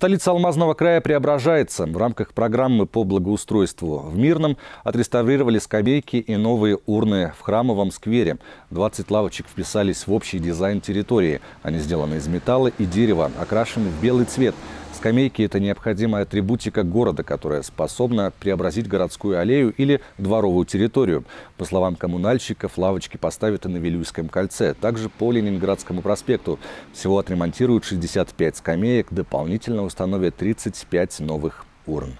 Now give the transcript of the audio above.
Столица Алмазного края преображается. В рамках программы по благоустройству в Мирном отреставрировали скамейки и новые урны в Храмовом сквере. 20 лавочек вписались в общий дизайн территории. Они сделаны из металла и дерева, окрашены в белый цвет – Скамейки – это необходимая атрибутика города, которая способна преобразить городскую аллею или дворовую территорию. По словам коммунальщиков, лавочки поставят и на Вилюйском кольце, также по Ленинградскому проспекту. Всего отремонтируют 65 скамеек, дополнительно установят 35 новых урн.